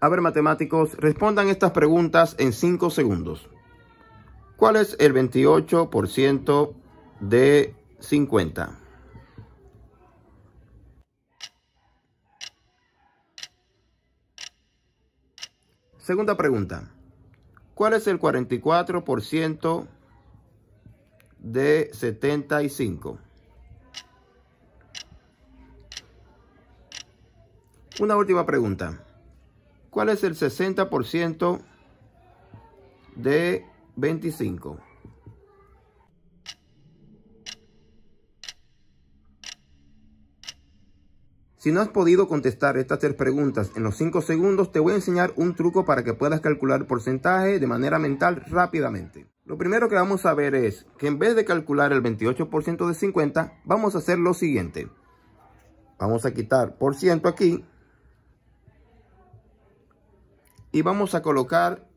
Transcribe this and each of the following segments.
A ver, matemáticos, respondan estas preguntas en 5 segundos. ¿Cuál es el 28% de 50? Segunda pregunta. ¿Cuál es el 44% de 75? Una última pregunta. ¿Cuál es el 60% de 25? Si no has podido contestar estas tres preguntas en los 5 segundos, te voy a enseñar un truco para que puedas calcular porcentaje de manera mental rápidamente. Lo primero que vamos a ver es que en vez de calcular el 28% de 50, vamos a hacer lo siguiente. Vamos a quitar por ciento aquí y vamos a colocar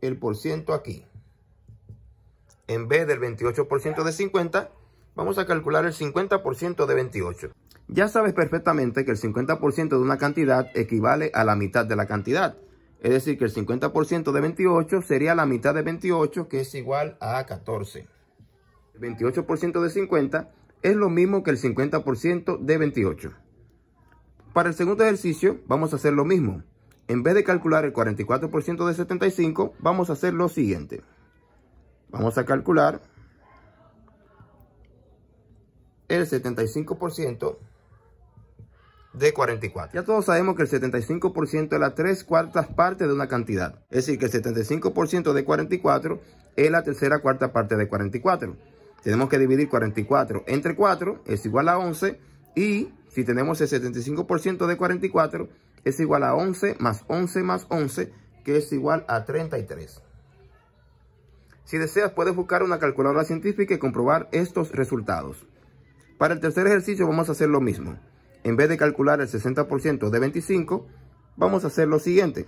el por ciento aquí. En vez del 28% de 50, vamos a calcular el 50% de 28. Ya sabes perfectamente que el 50% de una cantidad equivale a la mitad de la cantidad. Es decir, que el 50% de 28 sería la mitad de 28, que es igual a 14. El 28% de 50 es lo mismo que el 50% de 28. Para el segundo ejercicio, vamos a hacer lo mismo en vez de calcular el 44% de 75, vamos a hacer lo siguiente. Vamos a calcular el 75% de 44. Ya todos sabemos que el 75% es la tres cuartas partes de una cantidad. Es decir, que el 75% de 44 es la tercera cuarta parte de 44. Tenemos que dividir 44 entre 4, es igual a 11. Y si tenemos el 75% de 44, es igual a 11 más 11 más 11, que es igual a 33. Si deseas, puedes buscar una calculadora científica y comprobar estos resultados. Para el tercer ejercicio vamos a hacer lo mismo. En vez de calcular el 60% de 25, vamos a hacer lo siguiente.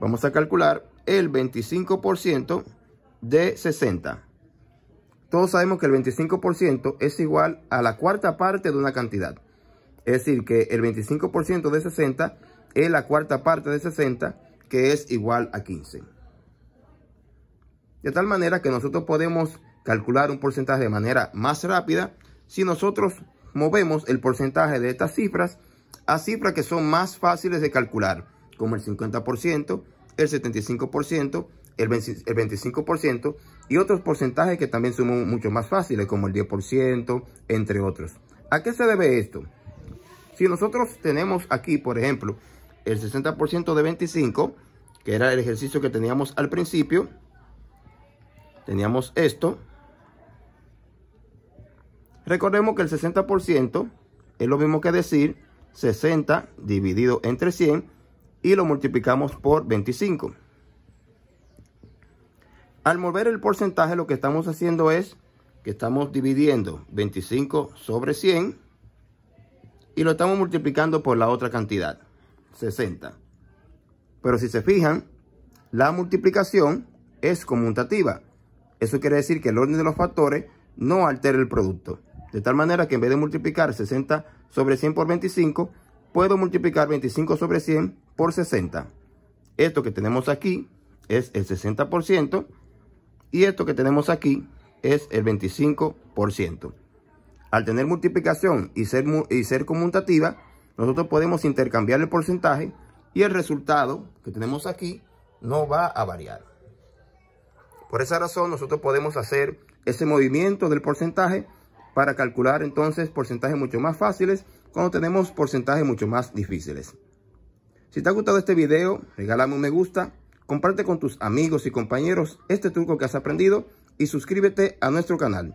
Vamos a calcular el 25% de 60. Todos sabemos que el 25% es igual a la cuarta parte de una cantidad. Es decir, que el 25% de 60 es la cuarta parte de 60, que es igual a 15. De tal manera que nosotros podemos calcular un porcentaje de manera más rápida si nosotros movemos el porcentaje de estas cifras a cifras que son más fáciles de calcular, como el 50%, el 75%, el 25% y otros porcentajes que también son mucho más fáciles, como el 10%, entre otros. ¿A qué se debe esto? Si nosotros tenemos aquí, por ejemplo, el 60% de 25, que era el ejercicio que teníamos al principio, teníamos esto. Recordemos que el 60% es lo mismo que decir 60 dividido entre 100 y lo multiplicamos por 25. Al mover el porcentaje lo que estamos haciendo es que estamos dividiendo 25 sobre 100 y lo estamos multiplicando por la otra cantidad, 60. Pero si se fijan, la multiplicación es conmutativa. Eso quiere decir que el orden de los factores no altera el producto. De tal manera que en vez de multiplicar 60 sobre 100 por 25, puedo multiplicar 25 sobre 100 por 60. Esto que tenemos aquí es el 60% y esto que tenemos aquí es el 25% al tener multiplicación y ser, y ser conmutativa, nosotros podemos intercambiar el porcentaje y el resultado que tenemos aquí no va a variar. Por esa razón, nosotros podemos hacer ese movimiento del porcentaje para calcular entonces porcentajes mucho más fáciles cuando tenemos porcentajes mucho más difíciles. Si te ha gustado este video, regálame un me gusta, comparte con tus amigos y compañeros este truco que has aprendido y suscríbete a nuestro canal.